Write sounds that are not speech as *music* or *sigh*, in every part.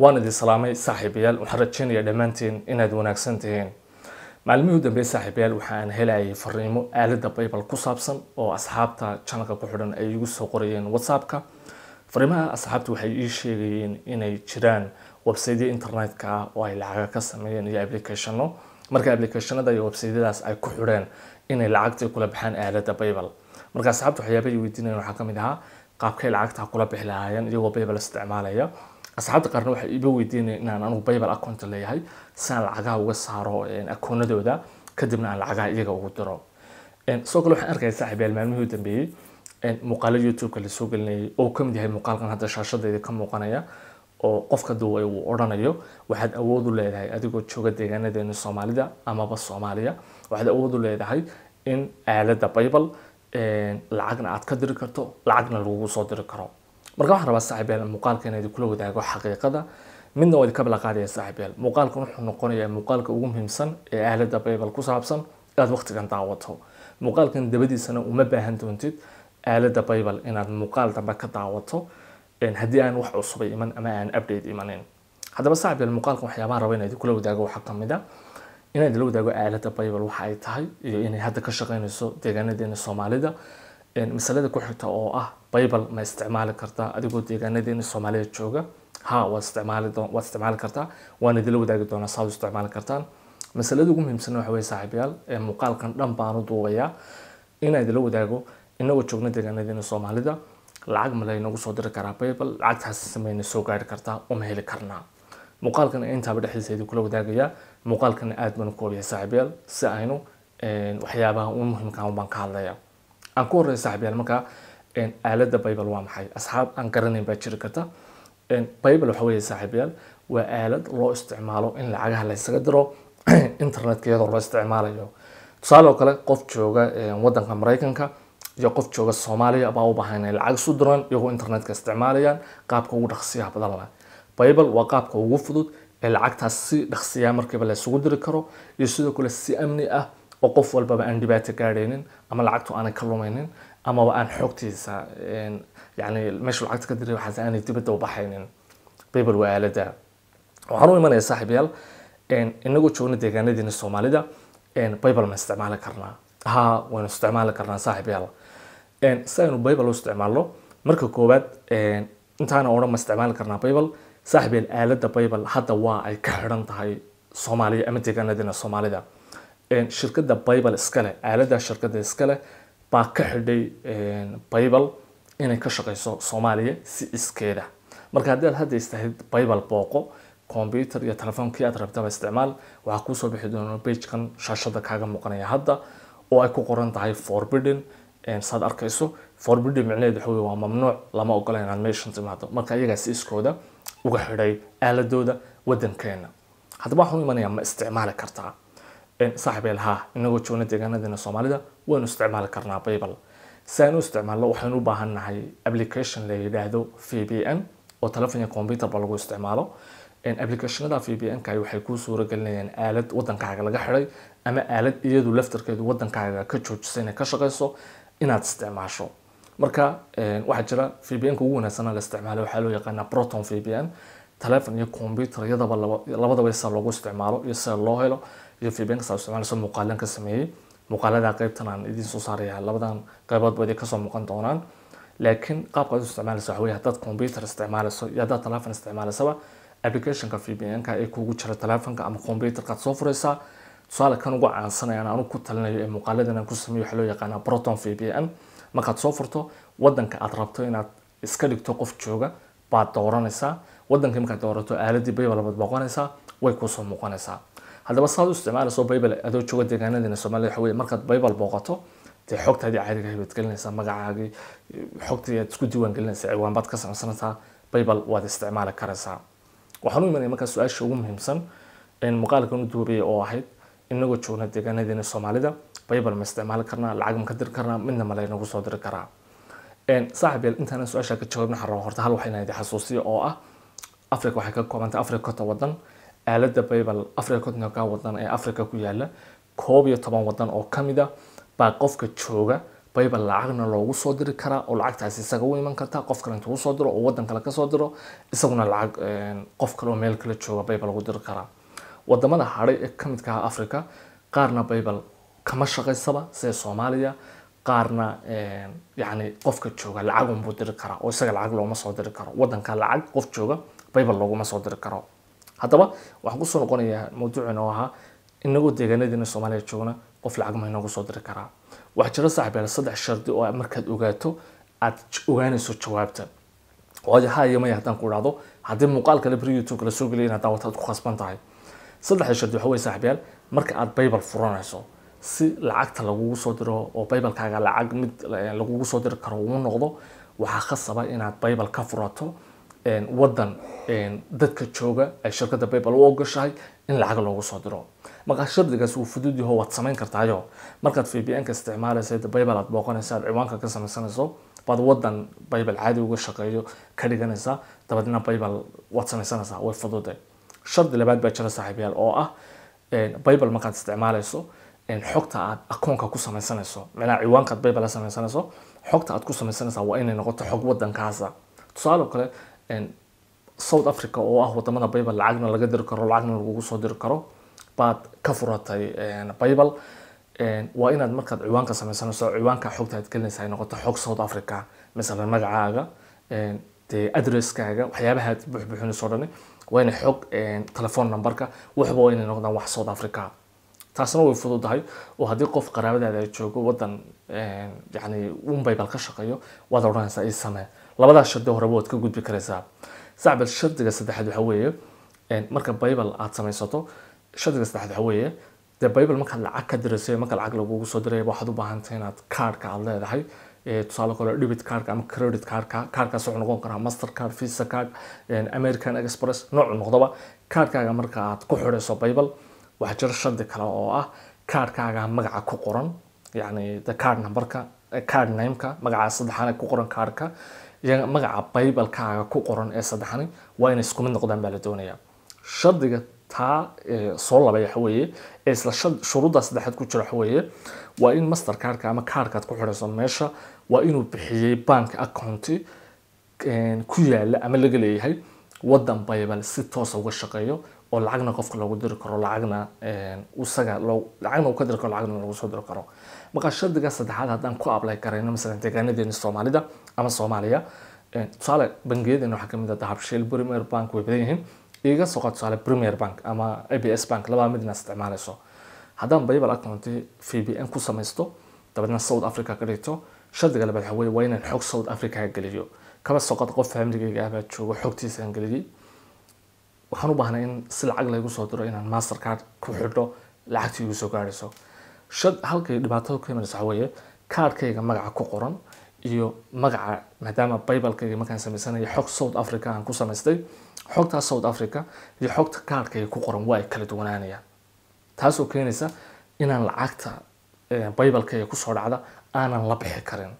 waan idin salaamay saaxiibayaal waxaan rajaynayaa dhammaantiin inaad wanaagsan tihiin maalmihii dambe saaxiibayaal waxaan helayay fariimo aaladda bible ku saabsan oo asxaabta janalka ku xidhan ay igu soo qorayeen whatsappka fariimaha asxaabta waxay ii sheegayeen inay jiraan websaytyo internetka ah oo ay lacaga ka sameeyeen iyo applicationno marka applicationada iyo websaytyadaas ay ku xidheen inay lacagta kula baxaan aaladda bible marka asxaabta waxyaabaay weydiinayeen waxaa ka mid ahaa qaabkay lacagta kula bixi lahaayeen iyagoo bible isticmaalaya asxaabta qaarna waxay iba weydiinaya inaan anigu baybal akoonta leeyahay si aan lacagaha uga saaro akoonadooda kadibna aan lacagaha iyaga ugu diro sidoo kale waxaan arkaya saaxiibayaal maalmihii dambeeyey muuqaalo youtube lasoo gelinayay oo kamid yahay muuqaalkan hadda shaashadayda ka muuqanaya oo qofka duuway uu odhanayo waxaad awood u leedahay adigoo jooga deegaanadeena soomaalida amaba soomaaliya waxaad awood u leedahay in aaladda baybal lacagna aad ka diri karto lacagna lagugu soo diri karo marka waxaan rabaa saaxiib muuqaalka inaan idinkula wadaago xaqiiqada midna waa idinka balaqaadaya saaxiib muuqaalkan wuxuu noqonayaa muuqaalka ugu muhiimsan ee aalada bible ku saabsan aad waqtigan daawato muuqaalkan dabadiisana uma baahan doontid aalada bible inaad muuqaal dambe ka daawato haddii aan wax cusubay iman ama aan update imanin haddaba saaxiib muuqaalkan waxyaabaha raba inaan idinkula wadaago waxaa ka mid a ah inaan idinla wadaago aalada bible waxa ay tahay iyo inay hadda ka shaqeynayso deegaanadeena soomaalida masalada ku xigta oo ah bible ma isticmaali kartaa adigoo deegaanadeena soomaalida jooga ha waad isticmaali kartaa waan idila wadaagi doonaa saad isticmaali kartaan masalada ugu muhiimsan waxa weye saaxiibayaal ee muuqaalkan dhan baan duubayaa inaan idila wadaago inagoo joogna deegaanadeena soomaalida lacag ma laynagu soo diri karaa bible lacagtaas samayna soo gaari kartaa uma heli karnaa muuqaalkan intaaba dhexdiisa kula wadaagayaa muuqaalkana aad baan u koobiyaa si aynu waxyaabaha ugu muhiimka ah baan ka hadlayaa aan ku horreya saaxiibayaal markaa aalada bible waa maxay asxaab aan garanayn baa jiri karta bible waxa weeye saaxiibayaal waa aalad loo isticmaalo in lacagaha laysaga diro *clears throat* internetka iyadoo loo isticmaalayo tusaale oo kale qof jooga wadanka maraykanka iyo qof jooga soomaaliya baa u baahan inay lacag isu diraan iyagoo internetka isticmaalayaan qaabka ugu dhaqsiyaha badan bible waa qaabka ugu fudud ee lacagtaas si dhaqsiyaa markiiba laysugu diri karo iyo sidoo kale si amni ah oo qof walbaba aan dhibaato gaadhaynin ama lacagtu aanay ka lumaynin amaba aan xoogtiisa yani meeshu lacagta ka diray waxaas aanay dibadda u baxaynin babel waa aalada waxaan u imanayaa saaxiibyaal inagoo joogna deegaanadiina soomaalida babel ma isticmaali karnaa ha waynu isticmaali karnaa saaxiibyaal si aynu babel u isticmaalno marka koowaad intaana odhan ma isticmaali karnaa babel saaxiibyaal aalada babel hadda waa ay ka xidhan tahay soomaaliya ama deegaanadiina soomaalida shirkadda babel iskale aalada shirkadda iskale baa ka xidhay eh, baybal inay ka shaqeyso soomaaliya si iskeeda ah. marka haddii hadda istahid baybal booqo combyuter iyo telefoonkii aad rabtaba isticmaal waxaa kuusoo bixi doona bagekan shaashada kaaga muuqanaya hadda oo ay ku qoran tahay forbidden eh, saad arkayso forbidden micnaheed waxa weye waa mamnuuc lama ogola inaad meeshan timaado marka iyagaa si iskooda uga xidhay aaladooda waddankeena haddaba waxaan u imanayaa ma isticmaali kartaa sax lahaa inagoo joogna deegaanadeena soomaalida waanu isticmaali karnaa babal si u isticmaalno waxaanu u baahannahay application la yidhaahdo v b n oo telefon iyo lagu isticmaalo applicationada v b n waxay kuu suura aalad wadankaaga laga xiday ama aalad iyadu laftarkeedu wadankaaga ka joojisa ka shaqeyso inaad isticmaasho marka waxaa jira v b n-ka ugu wanaagsan la isticmaalo waxaa loo yaqaanaa proton v b n telefon iyo computer iyadaba labadaba loogu isticmaalo iyo sida loo helo iyo fiibanka Soomaaliya soo muuqaalan ka sameeyay muuqaalada qaybtan aan idin soo saarayaa labadan qaybood baa ka soo muuqan doonaan laakiin qaabka aad u isticmaalayso waxa weeye haddaad computer isticmaalayso iyo haddaad telefoon isticmaalaysaba applicationka VPN-ka ee kugu jira telefoonka ama computerka aad soo furaysaa tusaale kan ugu caansanaya aan anigu ku talinayo ee muuqaaladan aan ku sameeyo waxaa loo yaqaanaa Proton VPN markaad soo furto wadanka aad rabto inaad iska dhigto qof jooga baad dooranaysaa wadankii markaad doorato aaladii bay labad boqonaysaa way kusoo muuqanaysaa haddaba saad u isticmaala soo bible adoo jooga deegaanadina soomaalida waxa markaad bible booqato dee xogtaadii caadiga hibadgelinaysa magacaagii xogtii aad isku diiwaan gelinaysa ciwaan baad ka sameysanaysaa bible waad isticmaali karaysaa waxaan u imanaya markaa su-aasha ugu muhiimsan in muuqaalkan u duubaya oo ahayd inagoo joogna deegaanadiina soomaalida bible ma isticmaali karnaa lacag ma ka diri karnaa midna ma laynagu soo diri karaa saaxib yeel su-aasha ka jawaabna xarabo horta hal waxaa inaa xasuusiya oo ah africa waxay ka koobantay africa kota wadan aalada baybal africa continentka wadan ee africa ku yaala koob iyo toban wadan oo kamid a baa qofka jooga baybal lacagna loogu soo diri karaa oo lacagtaasi isaga u iman kartaa qof kale intuu usoo diro oo wadan kale kasoo diro isaguna lacag qof kale oo meel kale jooga baybal ugu diri karaa wadamada haday ee kamidka ah africa qaarna baybal kama shaqaysaba sida soomaaliya qaarna yani qofka jooga lacag unbuu diri karaa oo isaga lacag looma soo diri karo wadanka lacag qof jooga baybal looguma soo diri karo haddaba waxaan kusoo noqonayaa mawduucin oo ahaa inagoo deegaanadiina soomaaliya joogna qof lacag ma inoogu soo diri karaa waxaa jira saaxiibayaal saddex shardi oo markaad ogaato aad ogaanayso jawaabta waayo ha iyo maya haddaan ku idhaahdo haddii muuqaal kale beri youtube la geliya in haddaan wataad ku khasban tahay saddexda shardi waxa weye saaxiibayaal marka aad bible furanayso si lacagta lagugu soo diro oo biblekaaga lacag mid lagugu soo diri karo uu noqdo waxaa khasaba inaad bible ka furato wadan dadka jooga ay shirkada babal u ogoshahay in lacag loogu soo diro markaa shardigaas wuu fudud yaho waad samayn kartaayo markaad vpnka isticmaalaysa babal aad booqanaysa aad ciwaanka ka samaysanayso baad wadan babal caadi uga shaqeeyo ka dhiganaysaa dabeedna babal waad samaysanaysaa way fududay eh. shardi labaad baa jira saaxiibyaal oo ah babal markaad isticmaalayso xogta aad akoonka ku samaysanayso micnaha ciwaankaad babal la samaysanayso xogta aad ku samaysanaysaa waa inay noqoto xog wadankaasa tusaale kale south africa oo ah wadamada bible lacagna laga diri karo lacagna lagugu soo diri karo baad ka furatay bible waa inaad markaad ciwaanka sameysanayso ciwaanka xogta aad gelinaysa ay noqoto xog south africa masalan magacaaga dee adresskaaga waxyaabaha aad buxbuxinayso dhani waa inay xog telephone numberka waxba waa inay noqdaan wax south africa taasna way fududahay oo haddii qof qaraabadaada joogo wadan yani un bible ka shaqeeyo waad odhanaysaa i samee labadaas shardi horeba waad ka gudbi karaysaa sacbel shardiga saddexaad waxa weeye marka bible aad samaysato shardiga saddexaad waxa weeye dee bible markaad lacag ka diraysa marka lacag lagugu soo dirayaba waxaad u baahantay inaad kaarhka aada leedahay tusaale kale debit kaarka ama credit kaarka kaarkaas wuxuu noqon karaa master card visa card american express noocu noqdaba kaarkaaga marka aad ku xidhayso bible waxaa jira shardi kale oo ah kaarkaaga magaca ku qoran yacni the card numberka eh, card nameka magaca saddexaana ku qoran kaarka iyaga magaca baybalkaaga ku qoran ee saddexani waa inay isku mid noqdaan baa la doonayaa shardiga taa soo labay waxa weeye ee isla shuruudda saddexaad ku jira waxa weeye waa in master kaarka ama kaarkaad ku xidhayso meesha waa inuu bixiyey bank accounti ku yaala ama laga leeyahay waddan baybal si toosa ah uga shaqeeyo oo lacagna qofka loogu diri karo lacagna isaga eh, lacagna uu ka diri karo lacagna lagu soo diri karo marka shardiga saddexaad haddaan ku ablay karayno masalan deegaanadeena soomaalida ama soomaaliya eh, tusaale bangiyadeena waxaa kamid ah dahabshiil premier bank way badan yihiin iga soo qaad tusaale premier bank ama a b s bank labaa midna isticmaalayso haddaan baybal account v b n ku samaysto dabeedna south africa ka dhigto shardiga labaad waxa weeye waa inaan xog south africa geliyo kaba soo qaad qof familigayga ah baa joogo xogtiisa geliyey waxaan u baahnay in si lacag laygu soo diro inaan mastercard ku xidho lacagtii igu soo gaarayso shad halkay dhibaatada keenaysa waxa weeye kaarkayga magaca ku qoran iyo magaca maadaama bibalkayga markaan samaysanaya xog south africa aan ku samaystay xogtaas south africa iyo xogta kaarkayga ku qoran waa ay kala duwanaanayaan taasoo keenaysa inaan lacagta eh, bibalkayga kusoo dhacda aanan la bixi karin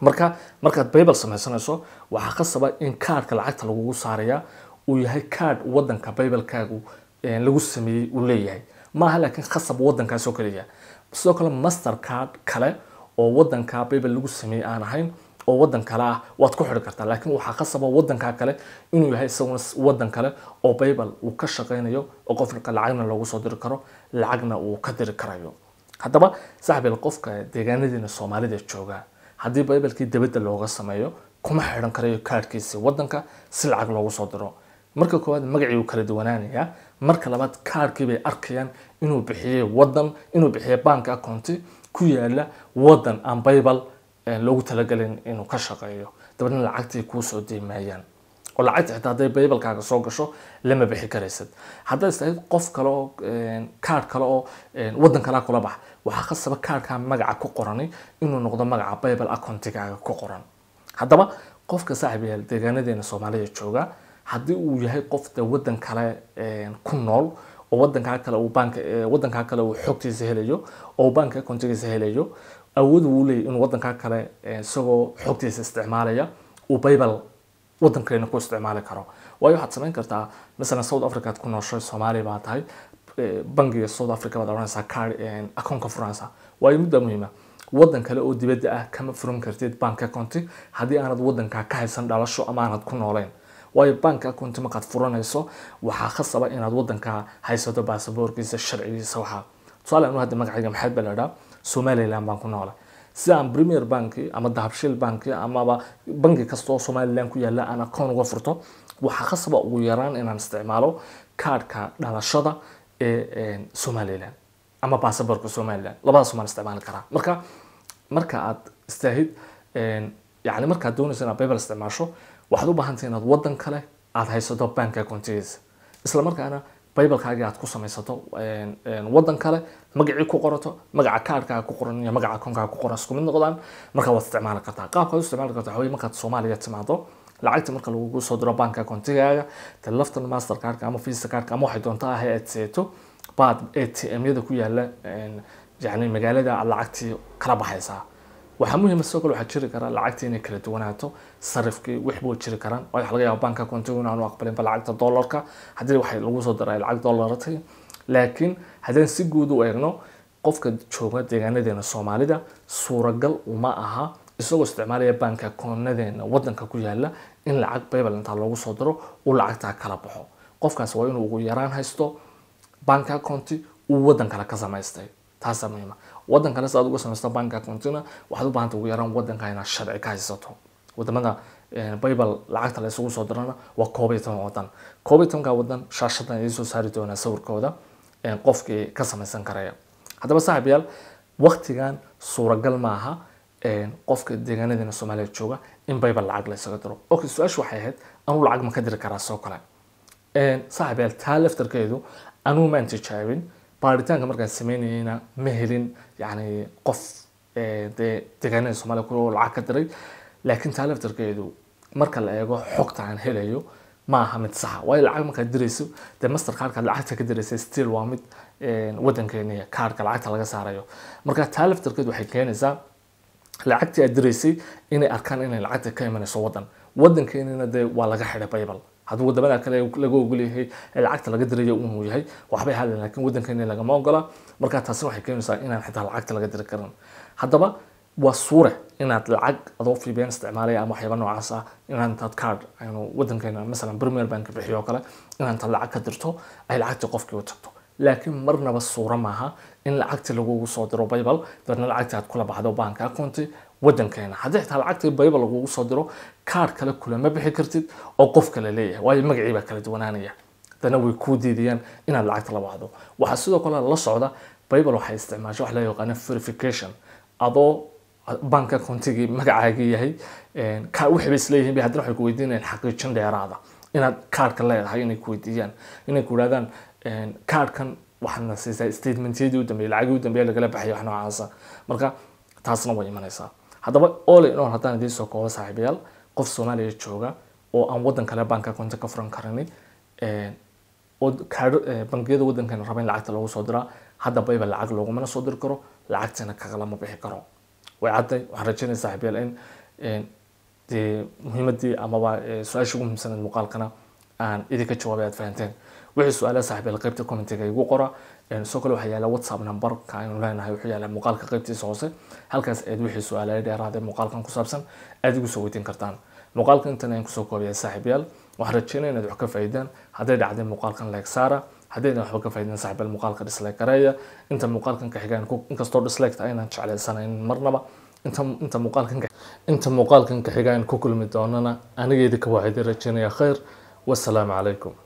marka markaad bibal samaysanayso waxaa qasaba in kaarka lacagta lagugu saarayaa uu yahay kaadh wadanka biblekaagu lagu sameeyey uu leeyahay maaha laakiin khasab wadankaasoo kaliya sidoo kale master card kale oo wadanka bible lagu sameeyey aan ahayn oo wadan kale ah waad ku xiri kartaa laakiin waxaa khasaba wadanka kale inuu yahay isaguna wadan kale oo bible uu ka shaqaynayo oo qofka lacagna loogu soo diri karo lacagna uu ka diri karayo haddaba saxbil qofka deegaanadiina soomaalida jooga haddii biblekii dibadda looga sameeyo kuma xiran karayo kaadhkiisi wadanka si lacag loogu soo diro marka koowaad magacii uu kala duwanaanayaa marka labaad kaarkii bay arkayaan inuu bixiyey wadan inuu bixiyey bank accounti ku yaala wadan aan baybal eh, loogu talagelin inuu ka shaqeeyo dabadna lacagtay kuusoo diimayaan oo lacagta xitaa hadday baybalkaaga soo gasho lama bixi karaysad hadday istahayd qof kale oo eh, kaarh kale oo eh, wadan kalea kula bax waxaa khasaba kaarhkaa magaca ku qorani inuu noqdo magaca baybal accountigaaga ku qoran haddaba qofka saaxiib yaal deegaanadeena soomaaliya jooga haddii uu yahay qof de wadan kale ku nool oo wadankaa kale bank wadankaa kale uu xogtiisa helayo oo bank accountigiisa helayo awood wuu leeyahy inuu wadankaa kale isagoo xogtiisa isticmaalaya uu baybal wadan ku isticmaali karo waayo waxaad samayn kartaa masalan south africa ad ku nooshay soomaaliya baa tahay bangiga south africa baad odhanaysaa card accountka furanaysaa waayo muddaa muhiima wadan kale oo dibadda ah kama furan kartid bank accounti haddii aanad wadankaa ka haysan dhalasho ama aanad ku nooleyn waayo bank account markaad furanayso waxaa khasaba inaad wadanka haysato baasaboorkiisa sharcigiisa waxaa tusaale anu hadda magacayga maxaad baa laidhaha somaliland baan ku noolay sida aan premier banki ama dahabshiil banki amaba banki kasta oo ku yaala aan akoon uga furto waxaa khasaba ugu yaraan inaan isticmaalo kaadhka dhalashada ee somaliland ama baasaboorka somaliland labadaas maan isticmaali karaa marka marka aad istaahid yani markaad doonayso inaad babel isticmaasho waxaad u baahantay inaad waddan kale aada haysato banka contigiisa isla markaana biblekaagii aad ku samaysato waddan kale magacii ku qorato magaca kaadhkaa ku qoran iyo magaca konkaa ku qoran isku mid noqdaan markaa waad isticmaali kartaa qaabkaad u isticmaali karta waxaweye markaad soomaaliya timaado lacagta marka lagugu soo diro banka contigaaga telefton master kaarka ama visa kaarka ama waxay doonta ahay aad seeto baad atm-yada ku yaala yani magaalada aad lacagtii kala baxaysaa waxaa muhiima ah sidoo kale waxaa jiri karaa lacagta inay kala duwanaato sarifkii waxbuu jiri karaan waa laga yaaba banka contigo in aqbalinba lacagta dollarka haddii waxay lagu soo daray lacag dollartay laakiin haddaan si guud u eegno qofka jooga deegaanadeena soomaalida suuragal uma aha isagoo isticmaalaya banka koonadeena wadanka ku yaala in lacag babel intaa loogu soo daro uu lacagtaa kala baxo qofkaas waa inuu ugu yaraan haysto banka conti uu wadan kale ka samaystay taasaa muhiima wadankana si aad uga samaysto banka container waxaad u baahanta ugu yaraan wadanka inaad sharci ka haysato wadamada bible lacagta la soo dirana waa koob toban wadan koob tobanka wadan shaashadan idin soo saari doonaa sawirkooda qofkii ka samaysan karaya haddaba saaxib waktigan suuragal ma aha qofka deegaanadiina soomaaliya jooga in bible lacag la diro okay su-aashu waxay ahayd anuu lacag ma ka diri karaa soo kale saaxib taa laftarkeedu anuu maan tijaabin baaritaanka markaa sameynayeyna ma helin yani qof eh, dee deegaanada soomaliya ku lacag ka diray laakiin taaliftarkeedu marka la eego xogta aan helayo ma mid saxa waayo lacag markaad dirayso dee master lacagta ka diraysa still waa mid eh, waddankeeniya kaarka lacagta laga saarayo marka taaliftarkeedu waxay keenaysaa lacagtii aad diraysay inay arkaan inay lacagta ka imanayso waddan waddankeenina dee waa laga xidhay baybal hadduu wadamada kale laga ogolyahay lacagta laga dirayo inuu yahay waxbay hadleen lakin wadankeena lagama ogola markaa taasina waxay keenaysaa inaan xitaa lacagta laga diri karin haddaba waa suure inaad lacag adoo fiibeen isticmaalaya ama waxyaaba noocaas ah inaan card aynu wadankeena masalan premier bank bixiyo oo kale inaan lacag ka dirto ay lacagtii qofkii u tagto laakiin marnaba suura maaha in lacagtii lagugu soo diro baybal dabeedna lacagtii aad kula baxdo baanka akoonti waddankeena haddii xitaa lacagtii bayba lagugu soo diro kaar kale ma bixi kartid oo qof kale leeyahay waayo magacii baa kala duwanaanaya haddana way kuu diidayaan inaad lacagta la wacdo waxaa sidoo kale la socda baybal waxay isticmaasha wax loo yaqaano verification adoo ah, banka kontigii magacaagii yahay waxay isleeyihiin bay haddana waxay ku weydiinayaan xaqiijin dheeraada inaad kaarka leedahay inay ku weydiiyaan inay ku idhahdaan kaarkan waxaadna siisaa statementyadii u dambeeyey lacagii u dambeeye lagala baxayo wax noocaasa marka taasna way imanaysaa haddaba all in all haddaan idiin soo koobo saaxiibayaal qof soomaaliya jooga oo aan waddan kale banka konta ka furan karin eh, eh, bangiyada waddankan raba in lacagta loogu soo diraa hadda bayba lacag loogumana soo diri karo lacagtana kagalama bixi karo way cadday waxaan rajeynaya saaxiibayaal in eh, muhiimadii amaba su-aashii ugu muhiimsanayd muuqaalkana aan idinka jawaabi aad fahanteen wixii su-aala saaxiibeel qaybta commentiga igu qora sidoo kale waxaa yaala whatsapp numberka aynu leenahay wuxuu yaala muuqaalka qaybtiisa hoose halkaas aad wixii su-aalaha dheeraada muuqaalkan ku saabsan aad igu soo weydiin kartaan muuqaalka intan aan kusoo koobaya saaxiibayaal waxaan rajeynaya inaad wax ka faa'iidaan hadday dhacday muuqaalkan like saara haddayna waxba ka faa'iidaan saaxiibayaal muuqaalka dislike gareeya inta muuqaalkan ka xigaan inkastoo dislike aynan jeclaysanaynin marnaba inta muuqaalkan muuqaalkan ka xigaan ku kulmi doonana anigeedi ka waaxidin rajeynaya khayr wasalaamu calaykum